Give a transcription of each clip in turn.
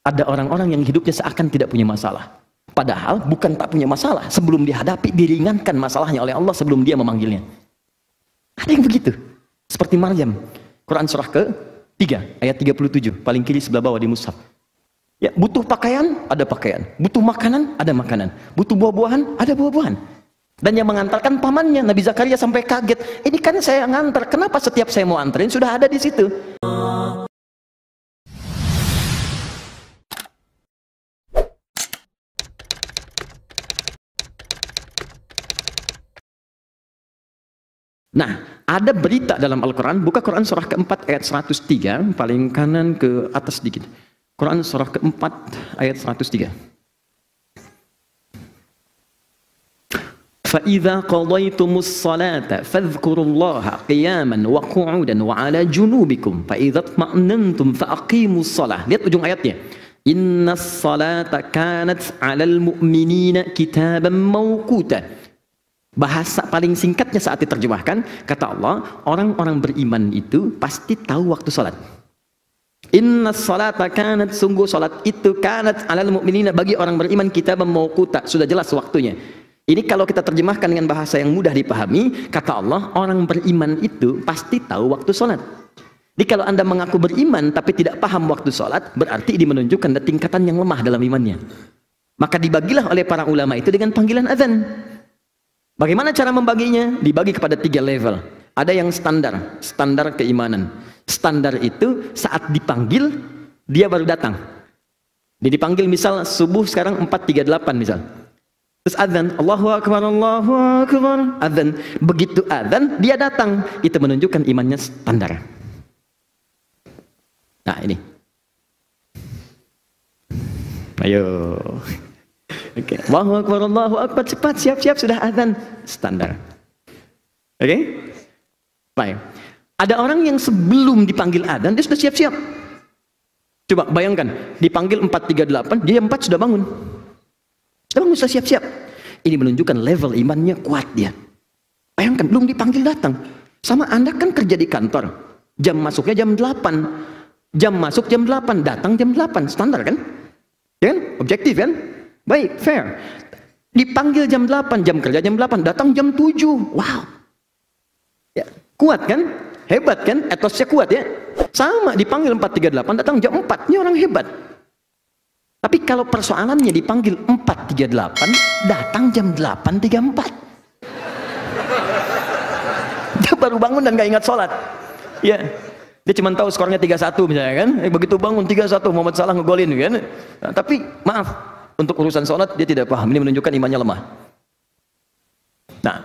Ada orang-orang yang hidupnya seakan tidak punya masalah. Padahal bukan tak punya masalah. Sebelum dihadapi, diringankan masalahnya oleh Allah sebelum dia memanggilnya. Ada yang begitu. Seperti Maryam. Quran surah ke 3, ayat 37. Paling kiri sebelah bawah di Musab. Ya, butuh pakaian, ada pakaian. Butuh makanan, ada makanan. Butuh buah-buahan, ada buah-buahan. Dan yang mengantarkan pamannya, Nabi Zakaria sampai kaget. Ini kan saya ngantar, kenapa setiap saya mau anterin sudah ada di situ? Nah, ada berita dalam Al-Quran, buka Quran surah keempat ayat 103, paling kanan ke atas sedikit. Quran surah keempat ayat 103. فَإِذَا قَضَيْتُمُ الصَّلَاةَ فَاذْكُرُوا اللَّهَ قِيَامًا وَقُعُودًا وَعَلَى جُنُوبِكُمْ فَإِذَا اطْمَأْنَنْتُمْ فَأَقِيمُوا الصَّلَاةَ Lihat ujung ayatnya. إِنَّ الصَّلَاةَ كَانَتْ عَلَى الْمُؤْمِنِينَ كِتَابًا مَوْقُوتًا Bahasa paling singkatnya saat diterjemahkan, kata Allah, orang-orang beriman itu pasti tahu waktu sholat. Inna salata kanat sungguh sholat itu kanat alal mu'minina bagi orang beriman kita memaukuta. Sudah jelas waktunya. Ini kalau kita terjemahkan dengan bahasa yang mudah dipahami, kata Allah, orang beriman itu pasti tahu waktu sholat. Jadi kalau anda mengaku beriman tapi tidak paham waktu sholat, berarti ini menunjukkan ada tingkatan yang lemah dalam imannya. Maka dibagilah oleh para ulama itu dengan panggilan azan. Bagaimana cara membaginya? Dibagi kepada tiga level. Ada yang standar, standar keimanan. Standar itu saat dipanggil, dia baru datang. Dia dipanggil misal subuh sekarang 4.38 misal. Terus adzan, Allahu Akbar, Allahu Akbar. Adzan, begitu adzan dia datang. Itu menunjukkan imannya standar. Nah ini. Ayo. Oke. Okay. Allahu akbar, Allahu akbar. Cepat, siap-siap sudah azan standar. Oke? Okay? Baik. Ada orang yang sebelum dipanggil azan dia sudah siap-siap. Coba bayangkan, dipanggil 438, dia 4 sudah bangun. Sudah bangun, sudah siap-siap. Ini menunjukkan level imannya kuat dia. Bayangkan, belum dipanggil datang. Sama Anda kan kerja di kantor. Jam masuknya jam 8. Jam masuk jam 8, datang jam 8. Standar kan? Ya kan? Objektif kan? Baik, fair. Dipanggil jam 8, jam kerja jam 8, datang jam 7. Wow. Ya, kuat kan? Hebat kan? Etosnya kuat ya. Sama dipanggil 438 datang jam 4. Ini orang hebat. Tapi kalau persoalannya dipanggil 438 datang jam 834. Dia baru bangun dan gak ingat sholat. Ya. Dia cuma tahu skornya 3-1 misalnya kan. Eh, begitu bangun 3-1 Muhammad Salah ngegolin kan. Nah, tapi maaf, untuk urusan sholat dia tidak paham. Ini menunjukkan imannya lemah. Nah,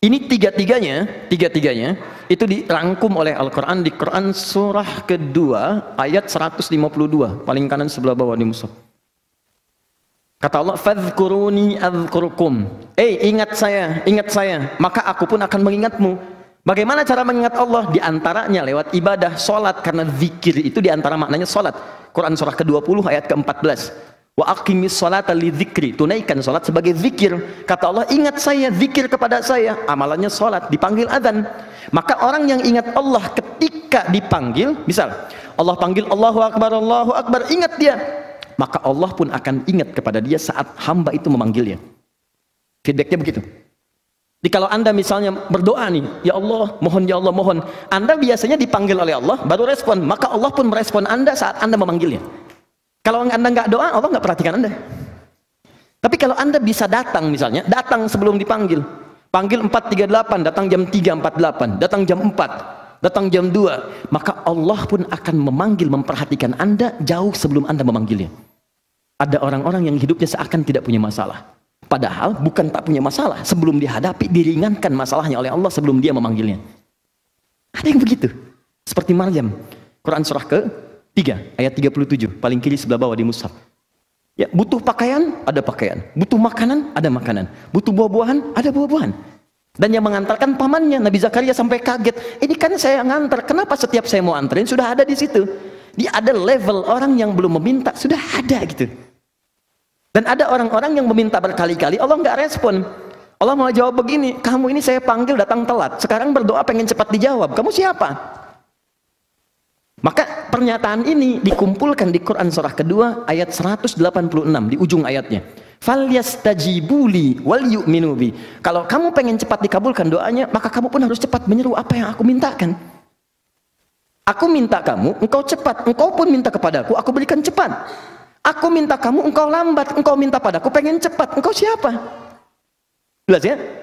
ini tiga-tiganya, tiga-tiganya itu dirangkum oleh Al-Quran di Quran surah kedua ayat 152 paling kanan sebelah bawah di musuh. Kata Allah, "Fadhkuruni adzkurkum." Eh, hey, ingat saya, ingat saya, maka aku pun akan mengingatmu. Bagaimana cara mengingat Allah? Di antaranya lewat ibadah, sholat. Karena zikir itu di antara maknanya sholat. Quran surah ke-20 ayat ke-14. Wa aqimis salata li dzikri, tunaikan salat sebagai zikir. Kata Allah, ingat saya, zikir kepada saya. Amalannya salat, dipanggil adhan. Maka orang yang ingat Allah ketika dipanggil, misal Allah panggil Allahu akbar, Allahu akbar, ingat dia. Maka Allah pun akan ingat kepada dia saat hamba itu memanggilnya. Feedbacknya begitu. Jadi kalau anda misalnya berdoa nih, ya Allah, mohon ya Allah, mohon. Anda biasanya dipanggil oleh Allah, baru respon. Maka Allah pun merespon anda saat anda memanggilnya. Kalau Anda nggak doa, Allah nggak perhatikan Anda. Tapi kalau Anda bisa datang misalnya, datang sebelum dipanggil. Panggil 4.38, datang jam 3.48, datang jam 4, datang jam 2. Maka Allah pun akan memanggil, memperhatikan Anda jauh sebelum Anda memanggilnya. Ada orang-orang yang hidupnya seakan tidak punya masalah. Padahal bukan tak punya masalah. Sebelum dihadapi, diringankan masalahnya oleh Allah sebelum dia memanggilnya. Ada yang begitu. Seperti Maryam. Quran surah ke 3 ayat 37 paling kiri sebelah bawah di mushaf. Ya, butuh pakaian, ada pakaian. Butuh makanan, ada makanan. Butuh buah-buahan, ada buah-buahan. Dan yang mengantarkan pamannya, Nabi Zakaria sampai kaget. Ini kan saya ngantar, kenapa setiap saya mau anterin sudah ada di situ? Di ada level orang yang belum meminta, sudah ada gitu. Dan ada orang-orang yang meminta berkali-kali, Allah nggak respon. Allah mau jawab begini, kamu ini saya panggil datang telat, sekarang berdoa pengen cepat dijawab, kamu siapa? Maka pernyataan ini dikumpulkan di Quran surah kedua ayat 186 di ujung ayatnya. Falyastajibuli wal yu'minubi. Kalau kamu pengen cepat dikabulkan doanya, maka kamu pun harus cepat menyeru apa yang aku mintakan. Aku minta kamu, engkau cepat, engkau pun minta kepadaku, aku berikan cepat. Aku minta kamu, engkau lambat, engkau minta padaku, pengen cepat, engkau siapa? Jelas ya?